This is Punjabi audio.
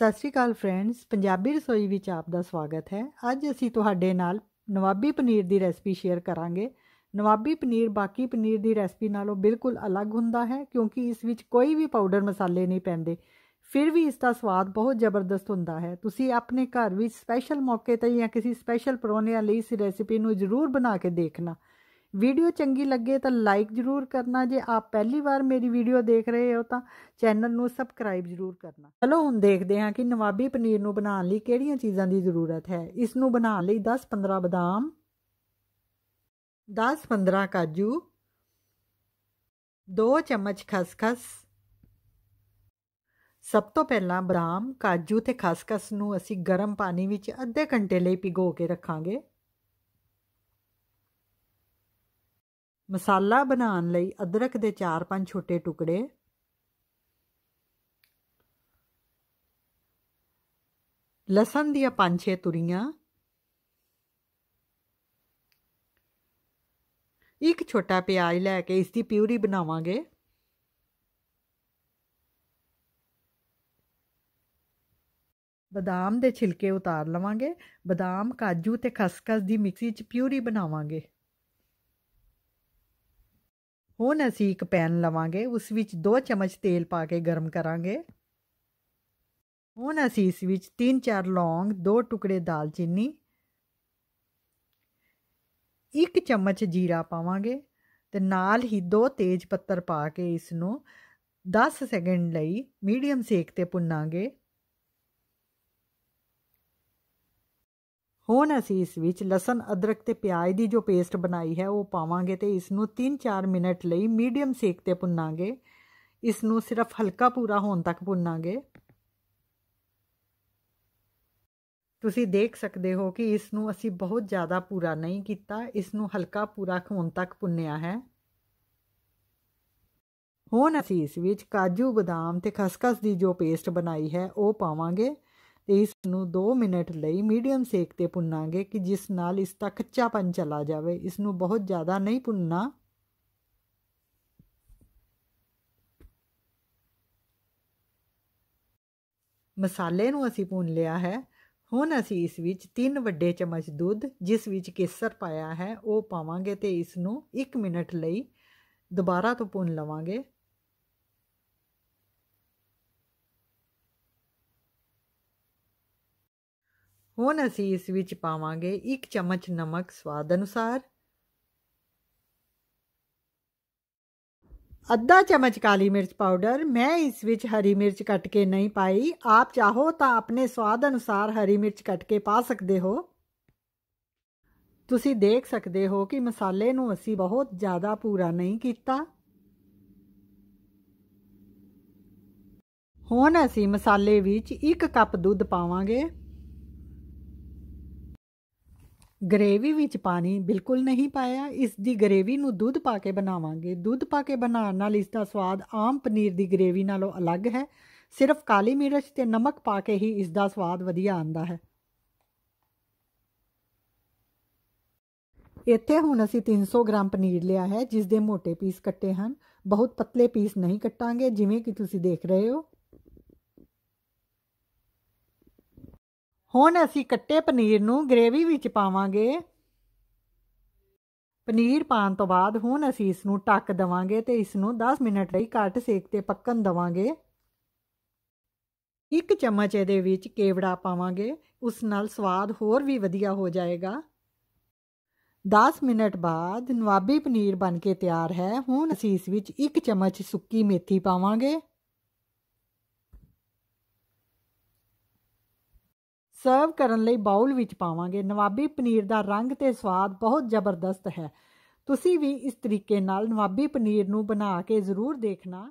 ਸਤਿ ਸ਼੍ਰੀ ਅਕਾਲ ਫਰੈਂਡਸ ਪੰਜਾਬੀ ਰਸੋਈ ਵਿੱਚ ਆਪ ਦਾ ਸਵਾਗਤ ਹੈ ਅੱਜ ਅਸੀਂ ਤੁਹਾਡੇ ਨਾਲ ਨਵਾਬੀ ਪਨੀਰ ਦੀ ਰੈਸਪੀ ਸ਼ੇਅਰ ਕਰਾਂਗੇ ਨਵਾਬੀ ਪਨੀਰ ਬਾਕੀ ਪਨੀਰ ਦੀ ਰੈਸਪੀ ਨਾਲੋਂ ਬਿਲਕੁਲ ਅਲੱਗ ਹੁੰਦਾ ਹੈ ਕਿਉਂਕਿ ਇਸ ਵਿੱਚ ਕੋਈ ਵੀ ਪਾਊਡਰ ਮਸਾਲੇ ਨਹੀਂ ਪੈਂਦੇ ਫਿਰ ਵੀ ਇਸ ਦਾ ਸਵਾਦ ਬਹੁਤ ਜ਼ਬਰਦਸਤ ਹੁੰਦਾ ਹੈ ਤੁਸੀਂ ਆਪਣੇ ਘਰ ਵਿੱਚ ਸਪੈਸ਼ਲ ਮੌਕੇ ਤੇ ਜਾਂ ਕਿਸੇ ਸਪੈਸ਼ਲ ਪਰੋਣਿਆਂ ਲਈ ਇਸ ਰੈਸਪੀ ਨੂੰ ਜ਼ਰੂਰ ਬਣਾ ਕੇ ਦੇਖਣਾ ਵੀਡੀਓ ਚੰਗੀ ਲੱਗੇ ਤਾਂ ਲਾਈਕ ਜ਼ਰੂਰ ਕਰਨਾ ਜੇ ਆਪ ਪਹਿਲੀ ਵਾਰ ਮੇਰੀ ਵੀਡੀਓ ਦੇਖ ਰਹੇ ਹੋ ਤਾਂ ਚੈਨਲ ਨੂੰ ਸਬਸਕ੍ਰਾਈਬ ਜ਼ਰੂਰ ਕਰਨਾ ਚਲੋ ਹੁਣ ਦੇਖਦੇ ਹਾਂ ਕਿ ਨਵਾਬੀ ਪਨੀਰ ਨੂੰ ਬਣਾਉਣ ਲਈ ਕਿਹੜੀਆਂ ਚੀਜ਼ਾਂ ਦੀ ਜ਼ਰੂਰਤ ਹੈ ਇਸ ਨੂੰ ਬਣਾਉਣ ਲਈ 10-15 ਬਦਾਮ 10-15 ਕਾਜੂ 2 ਚਮਚ ਖਸਖਸ ਸਭ ਤੋਂ ਪਹਿਲਾਂ ਬਰਾਮ ਕਾਜੂ ਤੇ ਖਸਖਸ ਨੂੰ ਅਸੀਂ ਗਰਮ ਪਾਣੀ ਵਿੱਚ ਅੱਧੇ ਘੰਟੇ ਲਈ ਭਿਗੋ ਕੇ ਰੱਖਾਂਗੇ ਮਸਾਲਾ ਬਣਾਉਣ ਲਈ ਅਦਰਕ ਦੇ 4-5 ਛੋਟੇ ਟੁਕੜੇ ਲਸਣ ਦੀਆਂ 5-6 ਤੁਰੀਆਂ ਇੱਕ ਛੋਟਾ ਪਿਆਜ਼ ਲੈ ਕੇ ਇਸ ਦੀ ਪਿਊਰੀ ਬਣਾਵਾਂਗੇ ਬਦਾਮ ਦੇ ਛਿਲਕੇ ਉਤਾਰ ਲਵਾਂਗੇ ਬਦਾਮ ਕਾਜੂ ਤੇ ਖਸਖਸ ਦੀ ਮਿਕਸੀ 'ਚ ਪਿਊਰੀ ਬਣਾਵਾਂਗੇ ਹੁਣ ਅਸੀਂ ਇੱਕ ਪੈਨ ਲਵਾਂਗੇ ਉਸ ਵਿੱਚ 2 ਚਮਚ ਤੇਲ ਪਾ ਕੇ ਗਰਮ ਕਰਾਂਗੇ ਹੁਣ ਅਸੀਂ ਇਸ ਵਿੱਚ 3-4 ਲੌਂਗ 2 ਟੁਕੜੇ ਦਾਲਚੀਨੀ 1 ਚਮਚ ਜੀਰਾ ਪਾਵਾਂਗੇ ਤੇ ਨਾਲ ਹੀ 2 ਤੇਜ ਪੱਤਰ ਪਾ ਕੇ ਇਸ ਨੂੰ 10 ਸੈਕਿੰਡ ਲਈ ਮੀਡੀਅਮ ਸੇਕ ਤੇ ਪੁੰਨਾਂਗੇ ਹੁਣ ਅਸੀਂ ਇਸ ਵਿੱਚ ਲਸਣ ਅਦਰਕ ਤੇ ਪਿਆਜ਼ ਦੀ ਜੋ ਪੇਸਟ ਬਣਾਈ ਹੈ ਉਹ ਪਾਵਾਂਗੇ ਤੇ ਇਸ ਨੂੰ 3-4 ਮਿੰਟ ਲਈ ਮੀਡੀਅਮ ਸੇਕ ਤੇ ਭੁੰਨਾਂਗੇ ਇਸ ਨੂੰ ਸਿਰਫ ਹਲਕਾ ਪੂਰਾ ਹੋਣ ਤੱਕ ਭੁੰਨਾਂਗੇ ਤੁਸੀਂ ਦੇਖ ਸਕਦੇ ਹੋ ਕਿ ਇਸ ਨੂੰ ਅਸੀਂ ਬਹੁਤ ਜ਼ਿਆਦਾ ਪੂਰਾ ਨਹੀਂ ਕੀਤਾ ਇਸ ਨੂੰ ਹਲਕਾ ਪੂਰਾ ਹੋਣ ਤੱਕ ਭੁੰਨਿਆ ਹੈ ਹੁਣ ਅਸੀਂ ਇਸ ਵਿੱਚ ਕਾਜੂ ਬਦਾਮ ਤੇ ਖਸਖਸ ਦੀ ਜੋ ਪੇਸਟ ਬਣਾਈ ਹੈ ਉਹ ਪਾਵਾਂਗੇ ਤੇ ਇਸ ਨੂੰ 2 ਮਿੰਟ ਲਈ ਮੀਡੀਅਮ ਸੇਕ ਤੇ ਪੁੰਨਾਂਗੇ ਕਿ ਜਿਸ ਨਾਲ ਇਸ ਦਾ ਕੱਚਾਪਨ ਚਲਾ ਜਾਵੇ ਇਸ ਨੂੰ ਬਹੁਤ ਜ਼ਿਆਦਾ ਨਹੀਂ ਪੁੰਨਾ ਮਸਾਲੇ ਨੂੰ ਅਸੀਂ ਪੁੰਨ ਲਿਆ ਹੈ ਹੁਣ ਅਸੀਂ ਇਸ ਵਿੱਚ 3 ਵੱਡੇ ਚਮਚ ਦੁੱਧ ਜਿਸ ਵਿੱਚ ਕੇਸਰ ਪਾਇਆ ਹੈ ਉਹ ਪਾਵਾਂਗੇ ਤੇ ਇਸ ਨੂੰ 1 ਮਿੰਟ ਲਈ ਦੁਬਾਰਾ ਤੋਂ ਪੁੰਨ ਲਵਾਂਗੇ ਹੁਣ ਅਸੀਂ ਇਸ ਵਿੱਚ ਪਾਵਾਂਗੇ 1 ਚਮਚ ਨਮਕ ਸਵਾਦ ਅਨੁਸਾਰ ਅੱਧਾ ਚਮਚ ਕਾਲੀ ਮਿਰਚ ਪਾਊਡਰ ਮੈਂ ਇਸ ਵਿੱਚ ਹਰੀ ਮਿਰਚ ਕੱਟ ਕੇ ਨਹੀਂ ਪਾਈ ਆਪ ਚਾਹੋ ਤਾਂ ਆਪਣੇ ਸਵਾਦ ਅਨੁਸਾਰ ਹਰੀ ਮਿਰਚ ਕੱਟ ਕੇ ਪਾ ਸਕਦੇ ਹੋ ਤੁਸੀਂ ਦੇਖ ਸਕਦੇ ਹੋ ਕਿ ਮਸਾਲੇ ਨੂੰ ਅਸੀਂ ਬਹੁਤ ਜ਼ਿਆਦਾ ਪੂਰਾ ਨਹੀਂ ਕੀਤਾ ਹੁਣ ਅਸੀਂ ਮਸਾਲੇ ਵਿੱਚ 1 ਕੱਪ ਦੁੱਧ ਪਾਵਾਂਗੇ ਗਰੇਵੀ ਵਿੱਚ ਪਾਣੀ ਬਿਲਕੁਲ ਨਹੀਂ ਪਾਇਆ ਇਸ ਦੀ ਗਰੇਵੀ ਨੂੰ ਦੁੱਧ ਪਾ ਕੇ ਬਣਾਵਾਂਗੇ ਦੁੱਧ ਪਾ ਕੇ ਬਣਾਉਣ ਨਾਲ ਇਸ ਦਾ ਸਵਾਦ ਆਮ ਪਨੀਰ ਦੀ ਗਰੇਵੀ ਨਾਲੋਂ ਅਲੱਗ ਹੈ ਸਿਰਫ ਕਾਲੀ ਮਿਰਚ ਤੇ ਨਮਕ ਪਾ ਕੇ ਹੀ ਇਸ ਦਾ ਸਵਾਦ ਵਧੀਆ ਆਂਦਾ ਹੈ ਇੱਥੇ ਹੁਣ ਅਸੀਂ 300 ਗ੍ਰਾਮ ਪਨੀਰ ਲਿਆ ਹੈ ਜਿਸ ਦੇ ਮੋٹے ਪੀਸ ਕੱਟੇ ਹਨ ਬਹੁਤ ਪਤਲੇ ਪੀਸ ਨਹੀਂ ਕੱਟਾਂਗੇ ਜਿਵੇਂ ਕਿ ਤੁਸੀਂ ਦੇਖ ਰਹੇ ਹੋ ਹੁਣ ਅਸੀਂ ਕੱਟੇ ਪਨੀਰ ਨੂੰ ਗ੍ਰੇਵੀ ਵਿੱਚ ਪਾਵਾਂਗੇ ਪਨੀਰ ਪਾਣ ਤੋਂ ਬਾਅਦ ਹੁਣ ਅਸੀਂ ਇਸ ਨੂੰ ਟੱਕ ਦਵਾਂਗੇ ਤੇ ਇਸ ਨੂੰ 10 ਮਿੰਟ ਲਈ ਘੱਟ ਸੇਕ ਤੇ ਪੱਕਣ ਦਵਾਂਗੇ ਇੱਕ ਚਮਚ ਇਹਦੇ ਵਿੱਚ ਕੇਵੜਾ ਪਾਵਾਂਗੇ ਉਸ ਨਾਲ ਸਵਾਦ ਹੋਰ ਵੀ ਵਧੀਆ ਹੋ ਜਾਏਗਾ 10 ਮਿੰਟ ਬਾਅਦ ਨਵਾਬੀ ਪਨੀਰ ਬਣ ਕੇ ਤਿਆਰ ਹੈ ਹੁਣ ਅਸੀਂ ਇਸ ਵਿੱਚ 1 ਚਮਚ ਸੁੱਕੀ ਮੇਥੀ ਪਾਵਾਂਗੇ ਸਰਵ ਕਰਨ ਲਈ ਬਾਉਲ ਵਿੱਚ ਪਾਵਾਂਗੇ ਨਵਾਬੀ ਪਨੀਰ ਦਾ ਰੰਗ ਤੇ ਸਵਾਦ ਬਹੁਤ ਜ਼ਬਰਦਸਤ ਹੈ ਤੁਸੀਂ ਵੀ ਇਸ ਤਰੀਕੇ ਨਾਲ ਨਵਾਬੀ ਪਨੀਰ ਨੂੰ ਬਣਾ ਕੇ ਜ਼ਰੂਰ ਦੇਖਣਾ